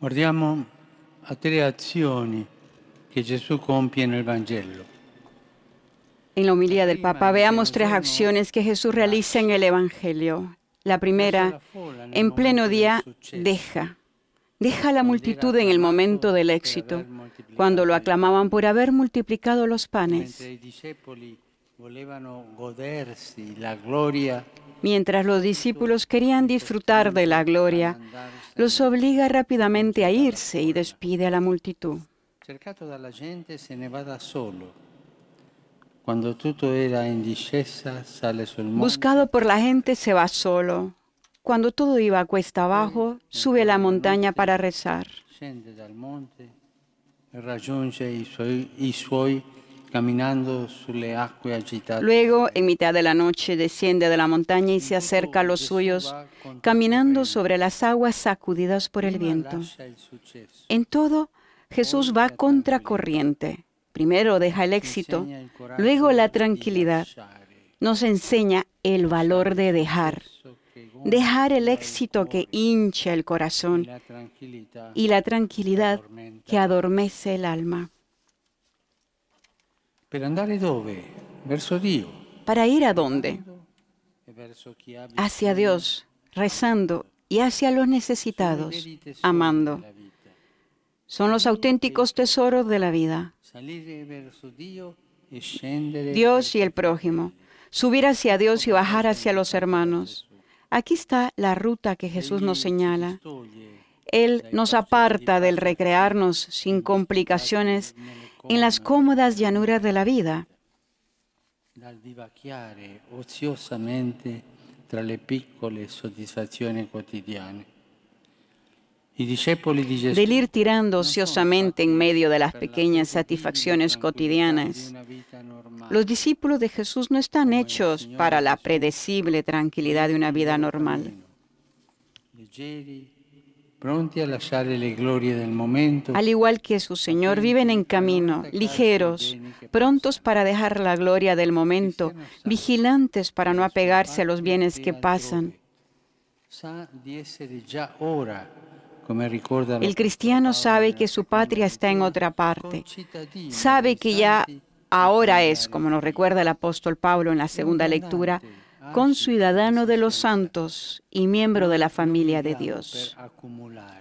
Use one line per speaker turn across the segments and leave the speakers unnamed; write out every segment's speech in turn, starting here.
Guardiamo a tres acciones que Jesús compie en el Evangelio.
En la homilía del Papa veamos tres acciones que Jesús realiza en el Evangelio. La primera, en pleno día, deja. Deja a la multitud en el momento del éxito, cuando lo aclamaban por haber multiplicado los panes. Mientras los discípulos querían disfrutar de la gloria, los obliga rápidamente a irse y despide a la multitud.
solo. Cuando era sale
Buscado por la gente, se va solo. Cuando todo iba cuesta abajo, sube a la montaña para rezar. monte, Luego, en mitad de la noche, desciende de la montaña y se acerca a los suyos, caminando sobre las aguas sacudidas por el viento. En todo, Jesús va contracorriente. Primero deja el éxito, luego la tranquilidad. Nos enseña el valor de dejar. Dejar el éxito que hincha el corazón y la tranquilidad que adormece el alma. Para ir a dónde?
E hacia
Dios, rezando y hacia los necesitados, amando. Son los auténticos tesoros de la vida.
Dios y el prójimo.
Subir hacia Dios y bajar hacia los hermanos. Aquí está la ruta que Jesús nos señala. Él nos aparta del recrearnos sin complicaciones en las cómodas llanuras de la vida, del ir tirando ociosamente en medio de las pequeñas satisfacciones cotidianas. Los discípulos de Jesús no están hechos para la predecible tranquilidad de una vida normal. Al igual que su Señor, viven en camino, ligeros, prontos para dejar la gloria del momento, vigilantes para no apegarse a los bienes que pasan. El cristiano sabe que su patria está en otra parte, sabe que ya ahora es, como nos recuerda el apóstol Pablo en la segunda lectura, Ah, con ciudadano de los santos y miembro de la familia de Dios.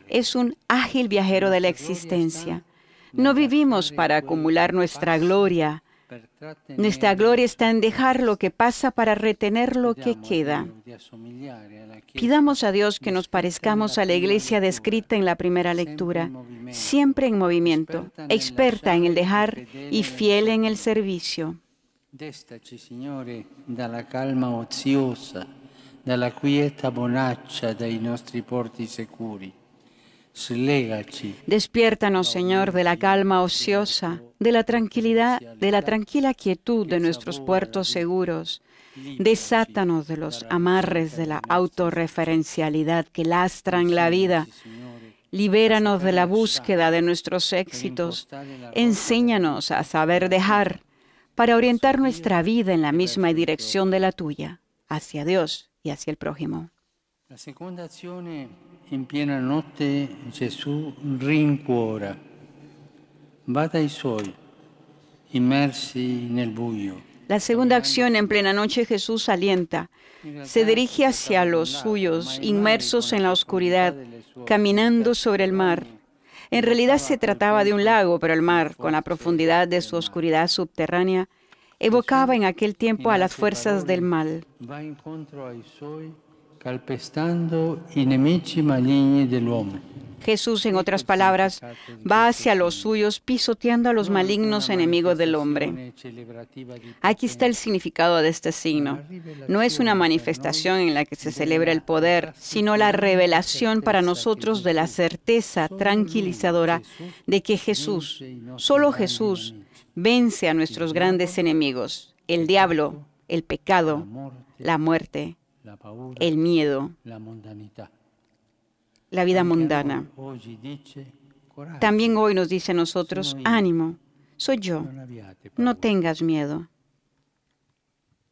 Es un ágil viajero de la existencia. No vivimos para acumular nuestra gloria. Nuestra gloria está en dejar lo que pasa para retener lo que queda. Pidamos a Dios que nos parezcamos a la iglesia descrita en la primera lectura, siempre en movimiento, experta en el dejar y fiel en el servicio.
Destaci, de dalla calma ociosa dalla quieta bonaccia dei nostri porti sicuri.
Despiértanos, Señor, de la calma ociosa, de la tranquilidad, de la tranquila quietud de nuestros puertos seguros. Desátanos de los amarres de la autorreferencialidad que lastran la vida. Libéranos de la búsqueda de nuestros éxitos. Enséñanos a saber dejar para orientar nuestra vida en la misma dirección de la tuya, hacia Dios y hacia el prójimo.
La segunda acción, en plena noche, Jesús rincuora. Vada y inmersi el buio.
La segunda acción en plena noche Jesús alienta. Se dirige hacia los suyos, inmersos en la oscuridad, caminando sobre el mar. En realidad se trataba de un lago, pero el mar, con la profundidad de su oscuridad subterránea, evocaba en aquel tiempo a las fuerzas del mal. calpestando Jesús, en otras palabras, va hacia los suyos pisoteando a los malignos enemigos del hombre. Aquí está el significado de este signo. No es una manifestación en la que se celebra el poder, sino la revelación para nosotros de la certeza tranquilizadora de que Jesús, solo Jesús, vence a nuestros grandes enemigos, el diablo, el pecado, la muerte, el miedo, la vida mundana.
También hoy nos dice a nosotros, ánimo,
soy yo, no tengas miedo.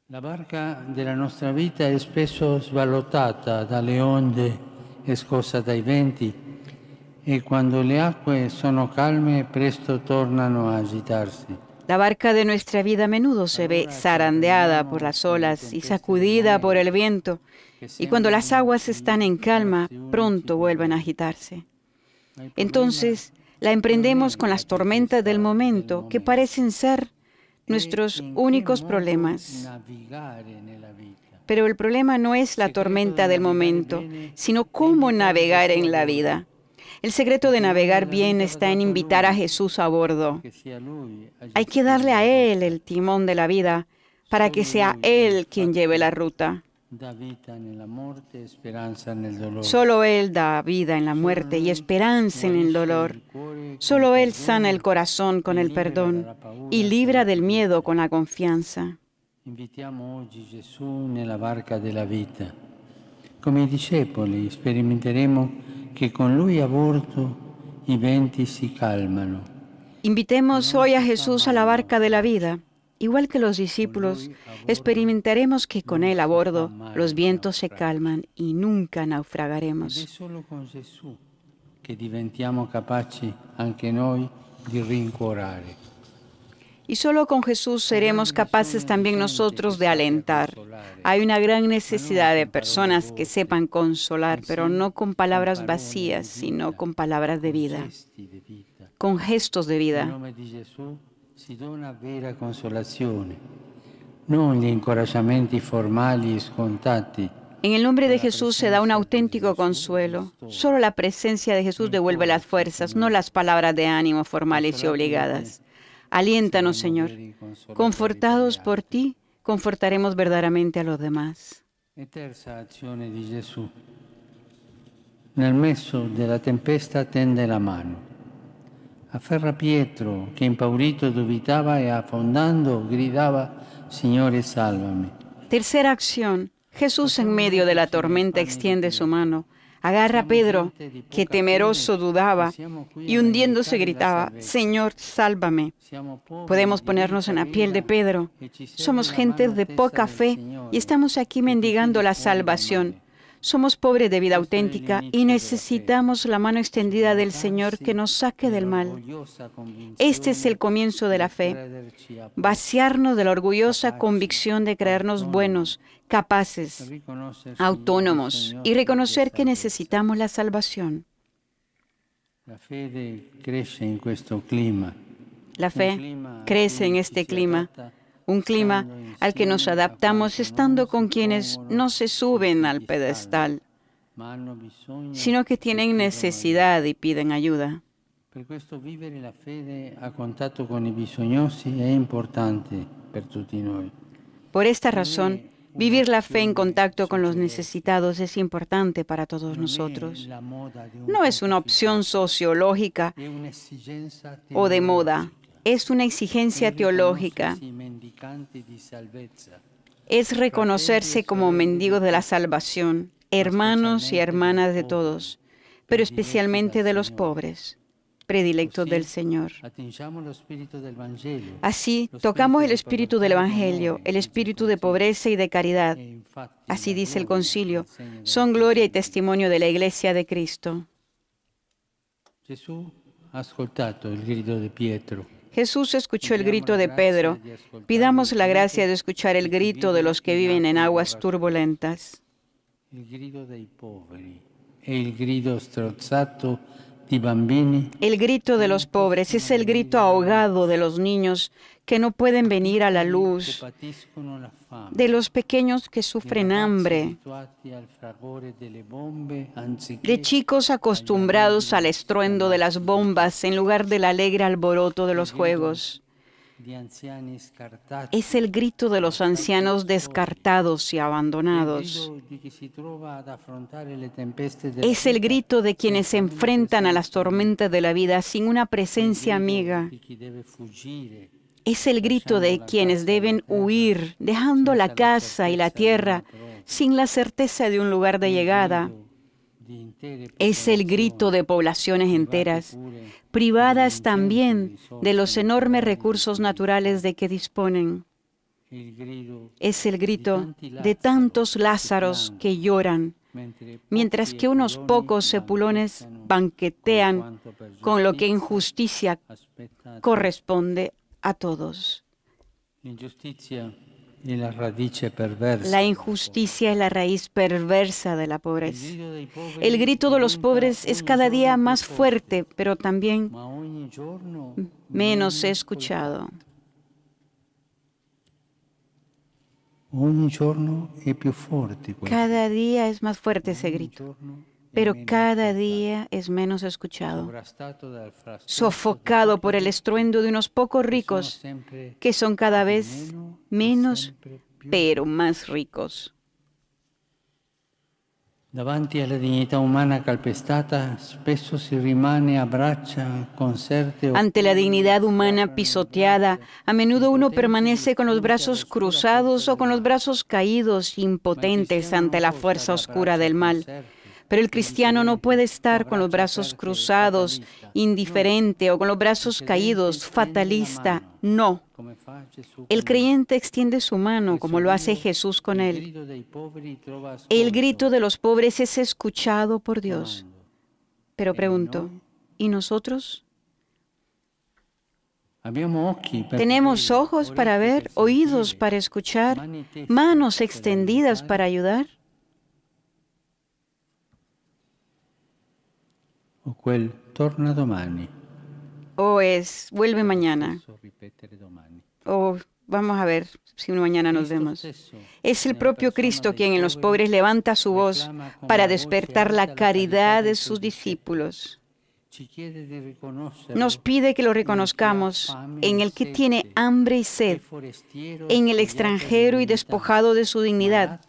La barca de la nuestra vida es spesso sballottata dalle onde e scossa dai venti e cuando le acque sono calme presto tornano a agitarse.
La barca de nuestra vida a menudo se ve zarandeada por las olas y sacudida por el viento, y cuando las aguas están en calma, pronto vuelven a agitarse. Entonces, la emprendemos con las tormentas del momento, que parecen ser nuestros únicos problemas. Pero el problema no es la tormenta del momento, sino cómo navegar en la vida. El secreto de navegar bien está en invitar a Jesús a bordo. Hay que darle a Él el timón de la vida para que sea Él quien lleve la ruta.
Solo Él
da vida en la muerte y esperanza en el dolor. Solo Él sana el corazón con el perdón y libra del miedo con la confianza.
Invitiamo oggi Gesù barca Come discepoli que con lui aborto y venti si calmano.
Invitemos hoy a Jesús a la barca de la vida. Igual que los discípulos, experimentaremos que con Él a bordo los vientos se calman y nunca naufragaremos. Es solo con Jesús
que diventiamo capaci anche noi di rincuorare.
Y solo con Jesús seremos capaces también nosotros de alentar. Hay una gran necesidad de personas que sepan consolar, pero no con palabras vacías, sino con palabras de vida, con gestos de vida.
una vera y e
En el nombre de Jesús se da un auténtico consuelo. Solo la presencia de Jesús devuelve las fuerzas, no las palabras de ánimo formales y obligadas. Aliéntanos, Señor. Confortados por ti, confortaremos verdaderamente a los demás.
el mezzo della tempesta tende la mano. Afferra Pietro que impaurito dubitaba y afondando gridava, Signore, sálvame.
Tercera acción. Jesús en medio de la tormenta extiende su mano Agarra a Pedro, que temeroso dudaba y hundiéndose gritaba, Señor, sálvame. Podemos ponernos en la piel de Pedro. Somos gente de poca fe y estamos aquí este mendigando la salvación. Somos pobres de vida auténtica y necesitamos la mano extendida del Señor que nos saque del mal. Este es el comienzo de la fe, vaciarnos de la orgullosa convicción de creernos buenos, capaces, autónomos y reconocer que necesitamos la salvación. La fe crece en este clima un clima al que nos adaptamos estando con quienes no se suben al pedestal, sino que tienen necesidad y piden ayuda. Por esta razón, vivir la fe en contacto con los necesitados es importante para todos nosotros. No es una opción sociológica o de moda, es una exigencia teológica es reconocerse como eh, mendigos de la salvación, hermanos y hermanas de todos, pero especialmente de los pobres predilectos del Señor. Así tocamos el espíritu del Evangelio, el espíritu de pobreza y de caridad. E Así dice el concilio, son gloria y testimonio de la iglesia de Cristo.
el de
Jesús escuchó el grito de Pedro. Pidamos la gracia de escuchar el grito de los que viven en aguas turbulentas.
El grito de los el
grito de los pobres es el grito ahogado de los niños que no pueden venir a la luz, de los pequeños que sufren hambre, de chicos acostumbrados al estruendo de las bombas en lugar del alegre alboroto de los juegos. Es el grito de los ancianos descartados y abandonados. Es el grito de quienes se enfrentan a las tormentas de la vida sin una presencia amiga.
Eh,
es el grito de quienes deben huir, dejando la casa y la tierra sin la certeza de un lugar de llegada, es el grito de poblaciones enteras, privadas también de los enormes recursos naturales de que disponen. Es el grito de tantos Lázaros que lloran, mientras que unos pocos cepulones banquetean con lo que injusticia corresponde a todos.
La
injusticia es la raíz perversa de la pobreza. El grito de los pobres es cada día más fuerte, pero también menos escuchado. Pues. Cada día es más fuerte ese grito pero cada día es menos escuchado, sofocado por el estruendo de unos pocos ricos que son cada vez menos, pero más ricos.
Davanti alla dignità umana calpestata, spesso si rimane Ante la
dignidad humana pisoteada, a menudo uno permanece con los brazos cruzados o con los brazos caídos, impotentes ante la fuerza oscura del mal. Pero el cristiano no puede estar con los brazos cruzados, indiferente o con los brazos caídos, fatalista. No. El creyente extiende su mano como lo hace Jesús con él. El grito de los pobres es escuchado por Dios. Pero pregunto, ¿y nosotros?
Tenemos
ojos para ver, oídos para escuchar, manos extendidas para ayudar.
o torna
O es vuelve mañana. O vamos a ver si mañana nos vemos. Es el propio Cristo quien en los pobres levanta su voz para despertar la caridad de sus discípulos. Nos pide que lo reconozcamos en el que tiene hambre y sed, en el extranjero y despojado de su dignidad,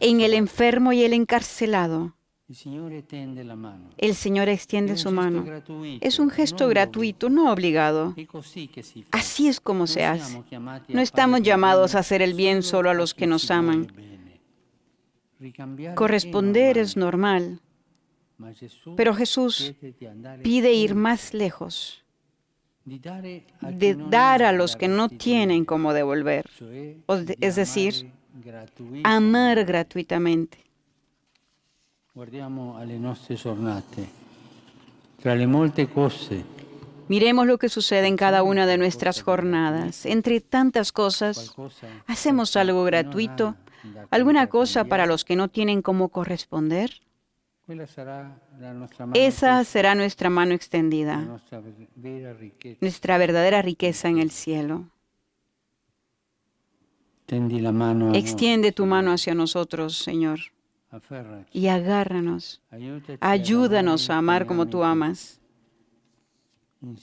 en el enfermo y el encarcelado. El Señor extiende su mano. Es un gesto gratuito, no obligado. Así es como se hace. No estamos llamados a hacer el bien solo a los que nos aman.
Corresponder
es normal,
pero Jesús pide ir
más lejos,
de
dar a los que no tienen cómo devolver, es decir,
amar
gratuitamente. Miremos lo que sucede en cada una de nuestras jornadas. Entre tantas cosas, hacemos algo gratuito, alguna cosa para los que no tienen cómo corresponder.
Esa será
nuestra mano extendida, nuestra verdadera riqueza en el cielo. Extiende tu mano hacia nosotros, Señor y agárranos. Ayúdanos a amar como tú amas.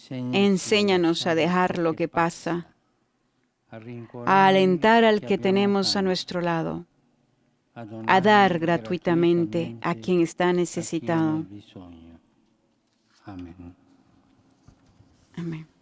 Enséñanos a dejar lo que pasa,
a alentar al que tenemos
a nuestro lado, a dar gratuitamente a quien está necesitado. Amén. Amén.